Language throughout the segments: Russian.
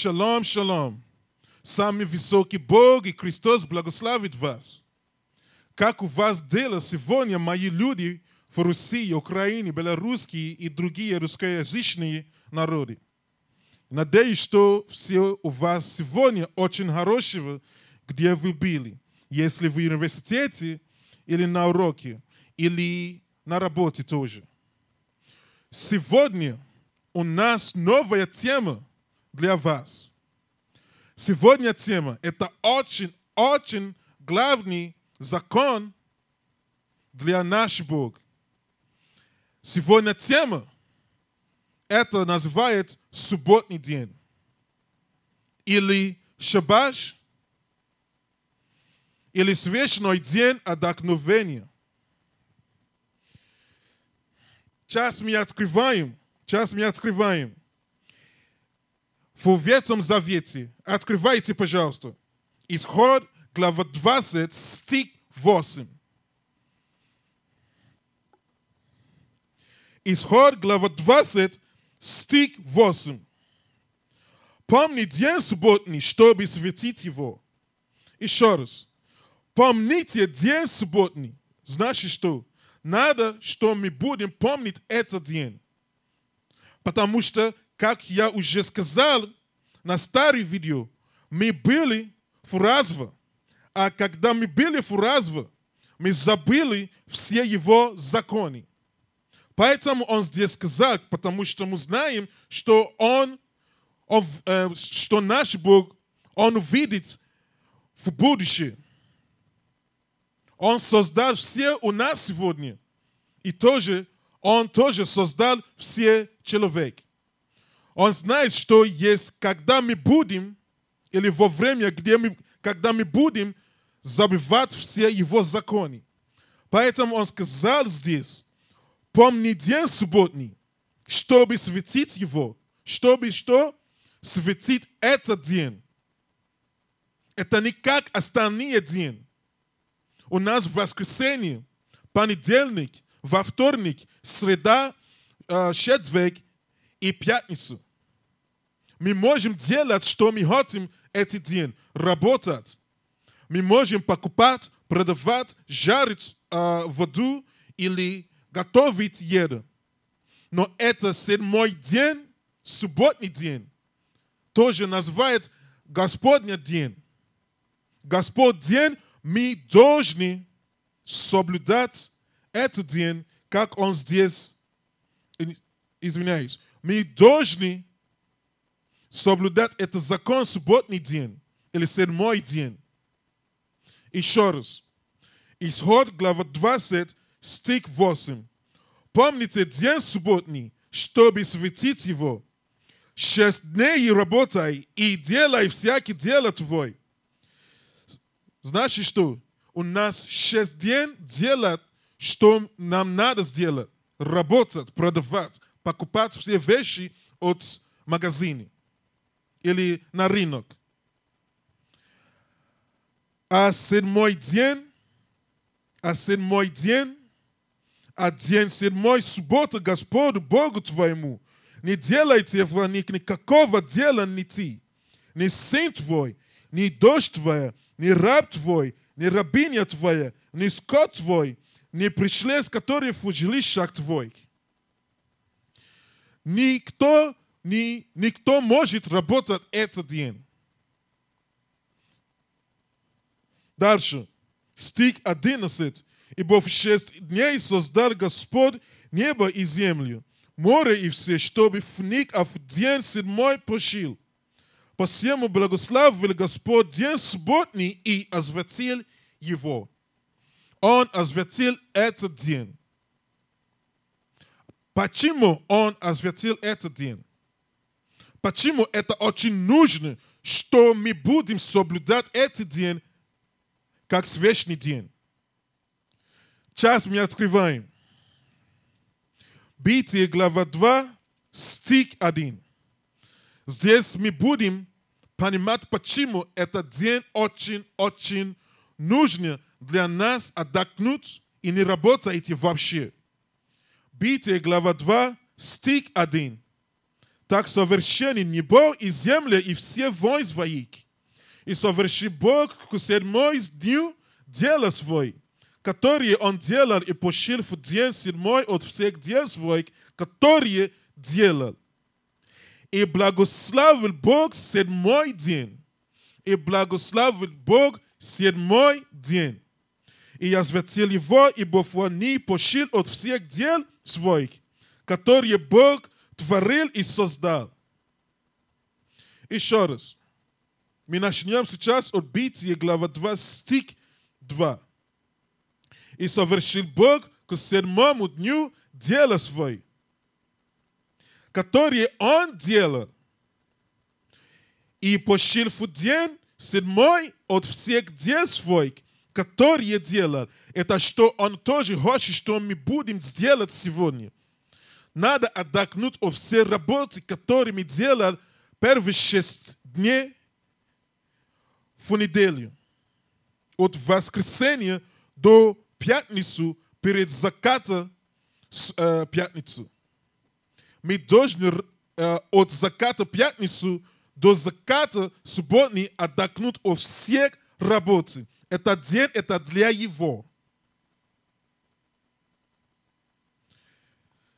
Шалом, шалом. Самый высокий Бог и Христос благословит вас. Как у вас дела сегодня, мои люди в России, Украине, белорусские и другие русскоязычные народы. Надеюсь, что все у вас сегодня очень хорошего, где вы были. Если вы в университете или на уроке, или на работе тоже. Сегодня у нас новая тема – для вас. Сегодня тема – это очень, очень главный закон для наш Бог. Сегодня тема – это называет субботний день или шабаш, или свечной день отдохновения. Сейчас мы открываем, сейчас мы открываем в Ветхом Завете, открывайте, пожалуйста, Исход, глава 20, стих 8. Исход, глава 20, стих 8. Помни день субботний, чтобы светить его. Еще раз. Помните день субботний. Значит что? Надо, что мы будем помнить этот день. Потому что как я уже сказал на старом видео, мы были в разво, а когда мы были в разво, мы забыли все его законы. Поэтому он здесь сказал, потому что мы знаем, что он, он э, что наш Бог, он видит в будущее. Он создал все у нас сегодня. И тоже, он тоже создал все человек. Он знает, что есть, когда мы будем, или во время, где мы, когда мы будем забывать все его законы. Поэтому он сказал здесь, помни день субботний, чтобы светить его, чтобы что? Светить этот день. Это не как остальные день. У нас в воскресенье, понедельник, во вторник, среда, э, четверг и пятницу – мы можем делать, что мы хотим эти день. Работать. Мы можем покупать, продавать, жарить э, воду или готовить еду. Но это седьмой день, субботний день. Тоже называют Господня день. Господь день мы должны соблюдать этот день, как он здесь, э, извиняюсь, мы должны соблюдать это закон субботний день или седьмой день. Еще раз. Исход, глава 20, стих 8. Помните день субботний, чтобы светить его. Шесть дней работай и делай всякий дело твой. Значит что? У нас шесть дней делать, что нам надо сделать. Работать, продавать, покупать все вещи от магазина или на рынок. А седьмой день, а седьмой день, а день седьмой суббота Господу Богу твоему. Не делайте в них никакого дела ни ты, ни сын твой, ни дочь твоя, ни раб твой, ни рабыня твоя, ни скот твой, ни пришлец, который в жилищах твоих. Никто ни, никто может работать этот день. Дальше. Стих 11. Ибо в шесть дней создал Господь небо и землю, море и все, чтобы в них а в день седьмой пошил. Посему благословил Господь день субботний и осветил его. Он осветил этот день. Почему он осветил этот день? Почему это очень нужно, что мы будем соблюдать этот день как свечный день? Сейчас мы открываем. Битие, глава 2, стих 1. Здесь мы будем понимать, почему этот день очень-очень нужен для нас отдохнуть и не работаете вообще. Битие, глава 2, стих 1. Так совершенен небо и земля и все войск воики. И соверши Бог к седьмой дню дело свой, которые Он делал и пошил в день седьмой от всех дел своих, которые делал. И благословил Бог седьмой день. И благословил Бог седьмой день. И осветил его, ибо они пошил от всех дел своих, которые Бог сотворил и создал. Еще раз. Мы начнем сейчас от Бития, глава 2, стих 2. «И совершил Бог к седьмому дню дело свое, которое Он делал, и пошел в день седьмой от всех дел своих, которые делал». Это что Он тоже хочет, что мы будем сделать сегодня – надо отдохнуть от всей работы, которую мы делали первые шесть дней в неделю. От воскресенья до пятницы перед закатом с, э, пятницу. Мы должны э, от заката пятницу до заката субботний отдохнуть от всех работы. Этот день – это для Его.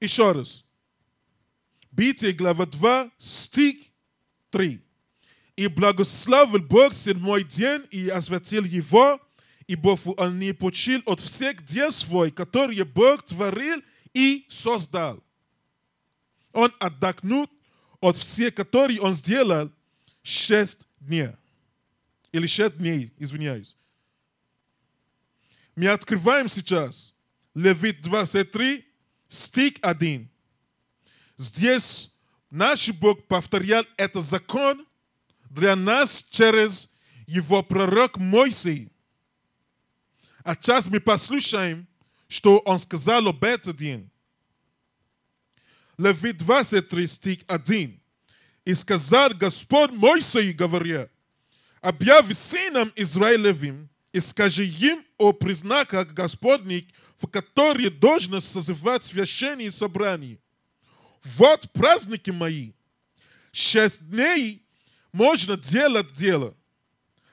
Еще раз. Битие, глава 2, стих 3. «И благословил Бог седьмой день и освятил его, ибо он не почил от всех дел свой, которые Бог творил и создал. Он отдохнул от всех, которые он сделал, шесть дней. Или шесть дней, извиняюсь. Мы открываем сейчас Левит 23, стих 1. Здесь наш Бог повторял этот закон для нас через его пророк Моисей. А сейчас мы послушаем, что он сказал об этом день. Левит 23, стих 1. «И сказал Господь Моисей, говоря, объяви сынам Израилевым и скажи им о признаках Господних, в которые должно созывать священные собрания. Вот праздники мои. Шесть дней можно делать дело.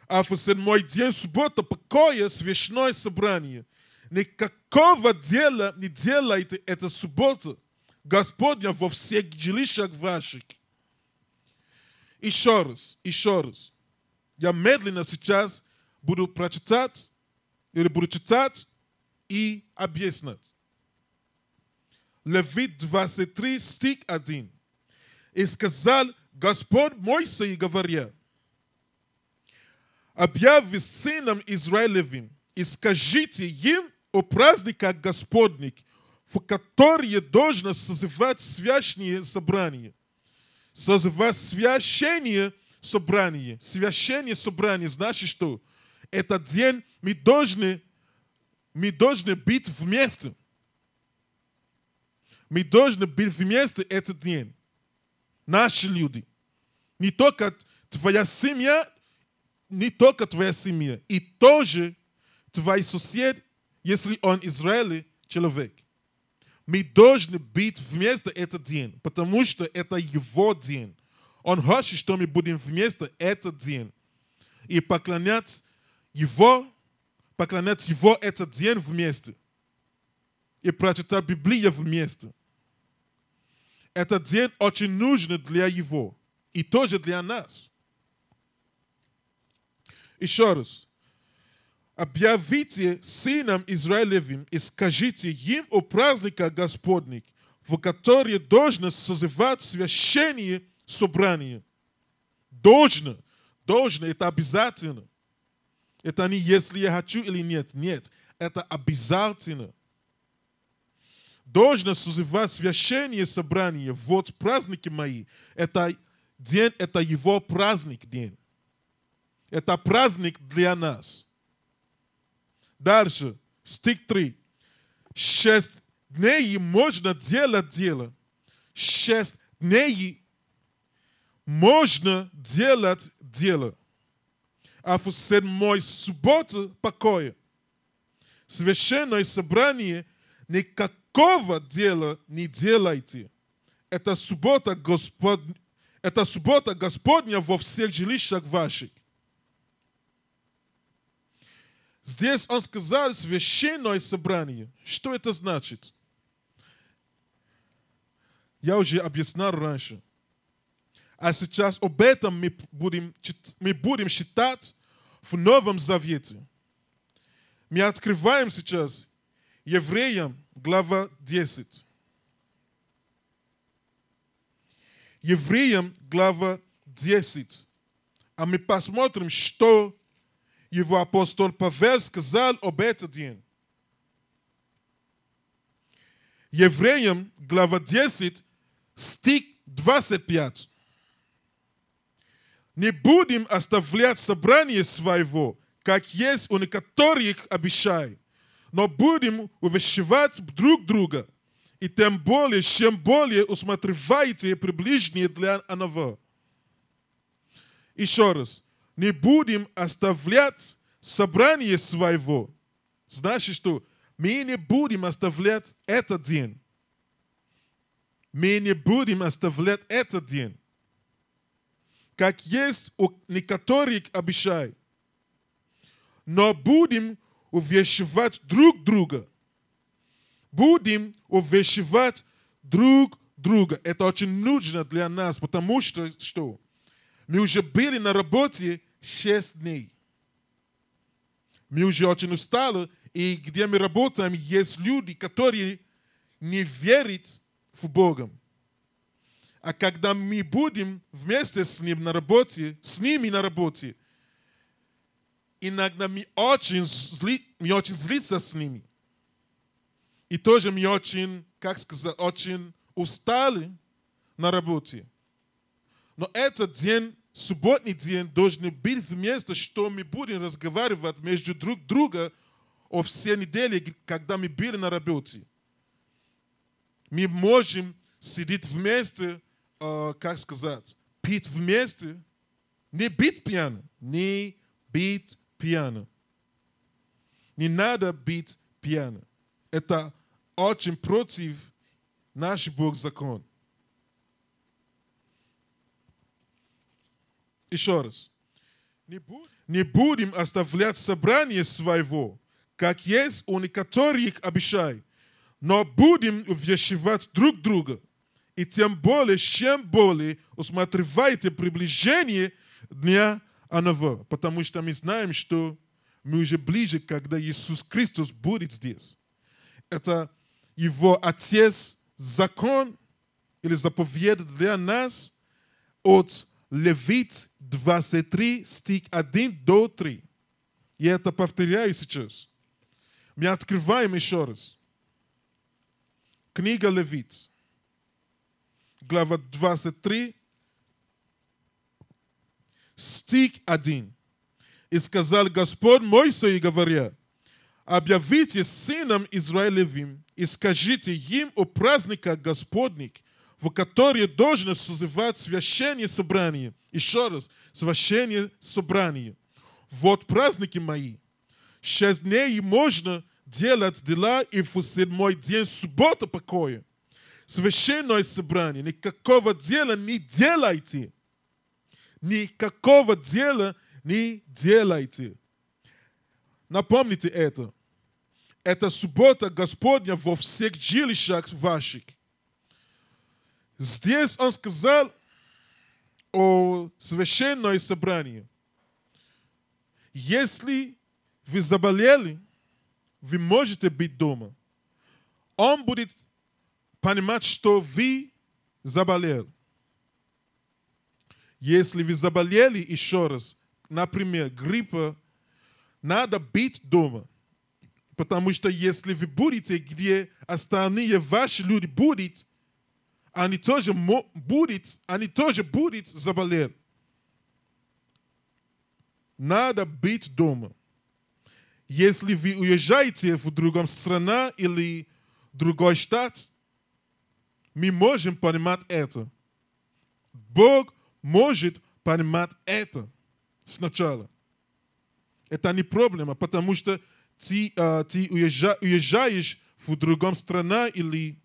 А в седьмой день суббота покоя священное собрание. Никакого дела не делайте это суббота. Господня во всех жилищах ваших. Еще раз, еще раз. Я медленно сейчас буду прочитать, или буду читать и объяснят. Левит 23, стих 1. И сказал Господь Мойсей, говоря, «Объяви сынам Израилевым, и скажите им о праздниках Господних, в которые должно созывать священные собрания. Созывать священные собрания. Священные собрания значит что? Это день мы должны мы должны быть вместе. Мы должны быть вместе этот день. Наши люди. Не только твоя семья, не только твоя семья. И тоже твой сосед, если он Израиль, человек. Мы должны быть вместе этот день, потому что это его день. Он хочет, что мы будем вместе этот день и поклонять его поклонять Его этот день вместе и прочитать Библию вместе. Этот день очень нужен для Его и тоже для нас. Еще раз. Объявите сынам Израилевым и скажите им о праздниках Господних, в которые должно созывать священные собрания. Должно. Должно. Это обязательно. Это не если я хочу или нет. Нет, это обязательно. Должно созывать священное собрание. Вот праздники мои. Это день, это его праздник день. Это праздник для нас. Дальше, стих 3. Шесть дней можно делать дело. Шесть дней можно делать дело а в седьмой субботы покоя. Священное собрание никакого дела не делайте. Это суббота, господ, это суббота Господня во всех жилищах ваших. Здесь он сказал священное собрание. Что это значит? Я уже объяснял раньше – а сейчас об этом мы будем, мы будем считать в Новом Завете. Мы открываем сейчас Евреям, глава 10. Евреям, глава 10. А мы посмотрим, что его апостол Павел сказал об этот день. Евреям, глава 10, стих 25. Не будем оставлять собрание своего, как есть у некоторых обещай, но будем увещевать друг друга, и тем более, чем более усматривайте приближение для одного. Еще раз. Не будем оставлять собрание своего. Значит, что мы не будем оставлять этот день. Мы не будем оставлять этот день как есть у некоторых обещай. Но будем увещевать друг друга. Будем увещевать друг друга. Это очень нужно для нас, потому что, что мы уже были на работе 6 дней. Мы уже очень устали, и где мы работаем, есть люди, которые не верят в Бога. А когда мы будем вместе с ним на работе, с ними на работе, иногда мы очень, зли, мы очень злится с ними. И тоже мы очень, как сказать, очень устали на работе. Но этот день, субботний день, должен быть вместо, что мы будем разговаривать между друг друга о все недели, когда мы были на работе. Мы можем сидеть вместе Э, как сказать, пить вместе, не бить пьяно, не бить пьяно. Не надо бить пьяно. Это очень против наш Бог закон. Еще раз. Не будем оставлять собрание своего, как есть он и который но будем увещевать друг друга – и тем более, чем более усматривайте приближение дня Анова, потому что мы знаем, что мы уже ближе, когда Иисус Христос будет здесь. Это Его Отец, закон или заповедь для нас от Левит 23, стих 1 до 3. Я это повторяю сейчас. Мы открываем еще раз. Книга Левит глава 23, стих 1. «И сказал Господь Мойсей, говоря, «Объявите сынам Израилевым и скажите им о праздниках Господних, в которые должно созывать священное собрание». Еще раз, священное собрание. «Вот праздники мои. Шесть дней можно делать дела, и в седьмой день суббота покоя» священное собрание, никакого дела не делайте. Никакого дела не делайте. Напомните это. Это суббота Господня во всех жилищах ваших. Здесь он сказал о священном собрании. Если вы заболели, вы можете быть дома. Он будет понимать, что вы заболели. Если вы заболели еще раз, например, гриппа, надо быть дома. Потому что если вы будете, где остальные ваши люди будут, они тоже будут, они тоже будут заболеть. Надо быть дома. Если вы уезжаете в другом страну или другой штат, мы можем понимать это. Бог может понимать это сначала. Это не проблема, потому что ты, э, ты уезжаешь в другом страну или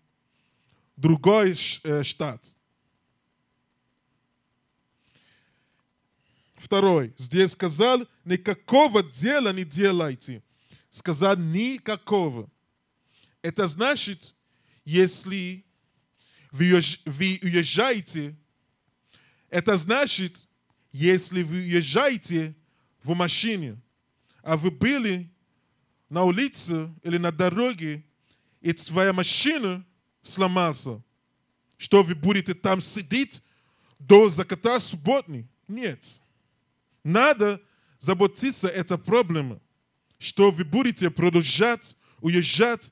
другой штат. Второй. Здесь сказал, никакого дела не делайте. Сказал, никакого. Это значит, если вы уезжаете, это значит, если вы уезжаете в машине, а вы были на улице или на дороге, и твоя машина сломался, что вы будете там сидеть до заката субботни? Нет. Надо заботиться эта проблема, что вы будете продолжать уезжать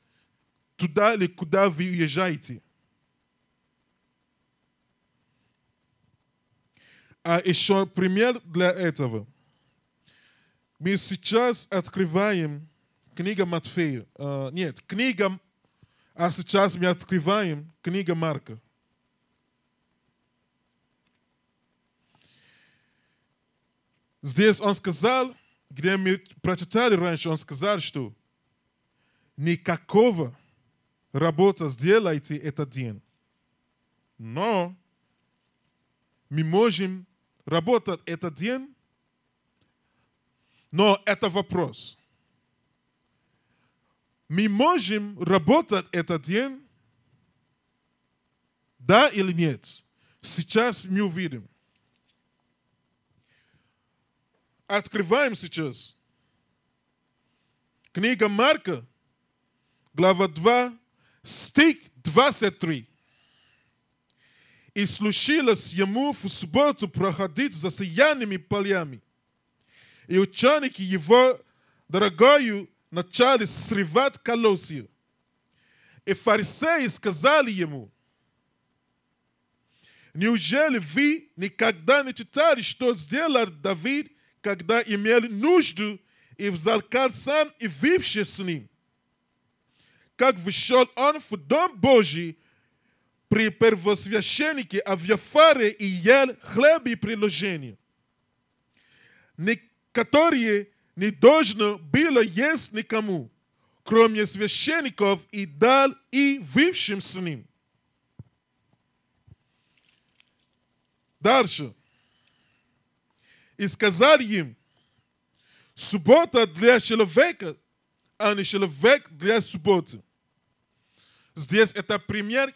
туда или куда вы уезжаете. а еще пример для этого. Мы сейчас открываем книга Матфея. Э, нет, книга, а сейчас мы открываем книга Марка. Здесь он сказал, где мы прочитали раньше, он сказал, что никакого работа сделайте этот день. Но мы можем работает этот день, но это вопрос. Мы можем работать этот день, да или нет? Сейчас мы увидим. Открываем сейчас. Книга Марка, глава 2, стих 23 и случилось ему в субботу проходить за сиянными полями. И ученики его дорогою начали срывать колосью. И фарисеи сказали ему, неужели вы никогда не читали, что сделал Давид, когда имел нужду и взял сам и выпши с ним? Как вышел он в дом Божий, при первосвященнике Авьяфаре и ел хлеб и приложение, которые не должно было есть никому, кроме священников и дал и вывшим с ним. Дальше. И сказал им, суббота для человека, а не человек для субботы. Здесь это пример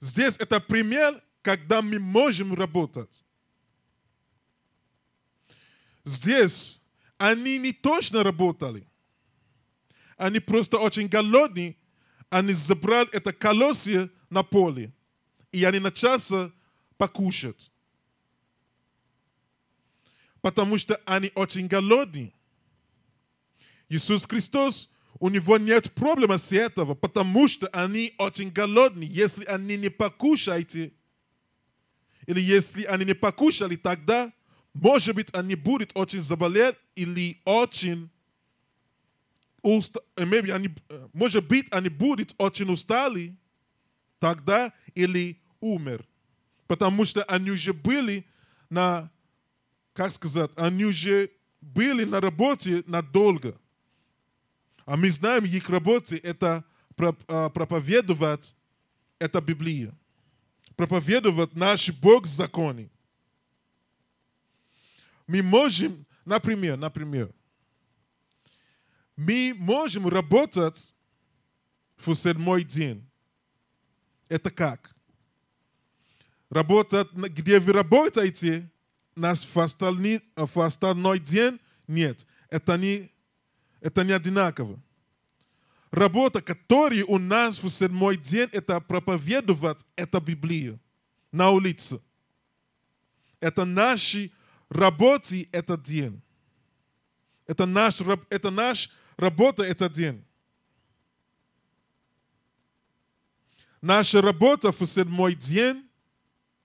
Здесь это пример, когда мы можем работать. Здесь они не точно работали. Они просто очень голодны. Они забрали это колосье на поле. И они начали покушать. Потому что они очень голодны. Иисус Христос у него нет проблемы с этого, потому что они очень голодны. Если они не покушаете, или если они не покушали, тогда, может быть, они будут очень заболеть или очень уста... Э, maybe э, может быть, они будут очень устали тогда или умер. Потому что они уже были на, как сказать, они уже были на работе надолго. А мы знаем, их работы — это а, проповедовать, это Библия. Проповедовать наш Бог законы. Мы можем, например, например, мы можем работать в седьмой день. Это как? Работать, где вы работаете, нас в остальной, в остальной день нет. Это не это не одинаково. Работа, которая у нас в седьмой день, это проповедовать эту Библию на улице. Это наши работы этот день. Это наш, это наш работа этот день. Наша работа в седьмой день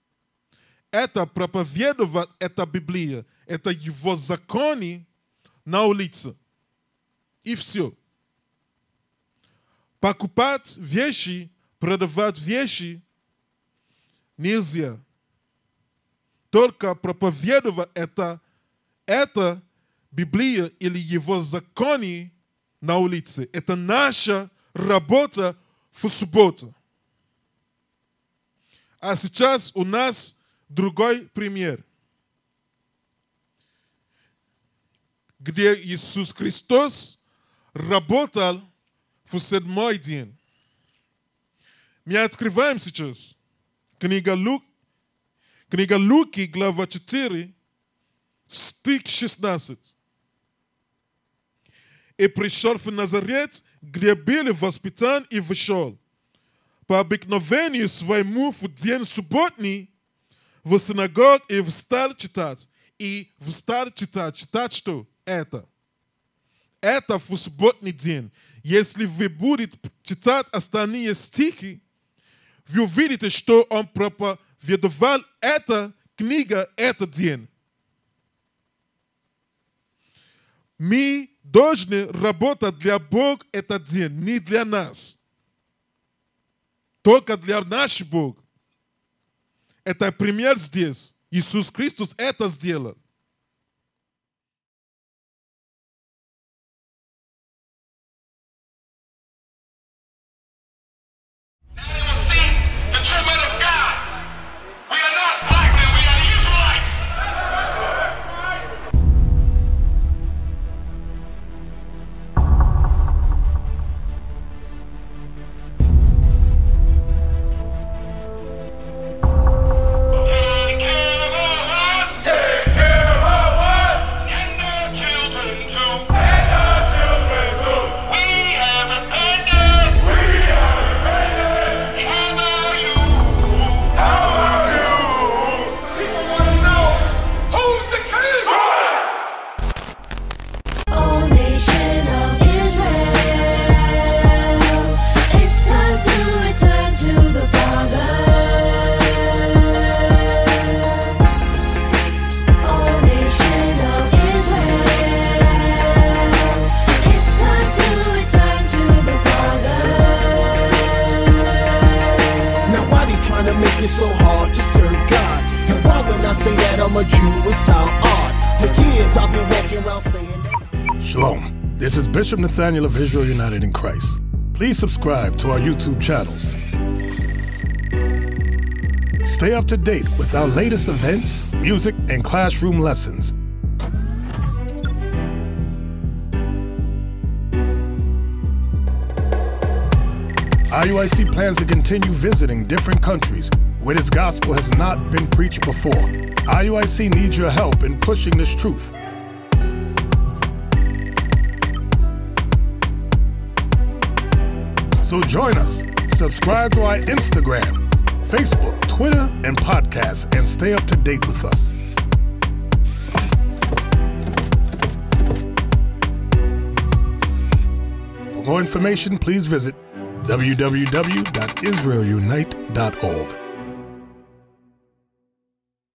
– это проповедовать это Библия, это его законы на улице. И все. Покупать вещи, продавать вещи нельзя. Только проповедовать это, это Библия или его законы на улице. Это наша работа в субботу. А сейчас у нас другой пример, где Иисус Христос работал в седьмой день. Мы открываем сейчас книга, Лук, книга Луки, глава 4, стих 16. И пришел в Назарет, где были воспитан и вошел. По обыкновению своему в день субботний в синагог и встал читать. И встал читать. Читать что? Это это в субботний день. Если вы будете читать остальные стихи, вы увидите, что он проповедовал эта книга этот день. Мы должны работать для Бога этот день, не для нас. Только для нашего Бога. Это пример здесь. Иисус Христос это сделал. Bishop Nathaniel of Israel United in Christ. Please subscribe to our YouTube channels. Stay up to date with our latest events, music, and classroom lessons. IUIC plans to continue visiting different countries where this gospel has not been preached before. IUIC needs your help in pushing this truth. So join us, subscribe to our Instagram, Facebook, Twitter, and podcast, and stay up to date with us. For more information, please visit www.israelunite.org.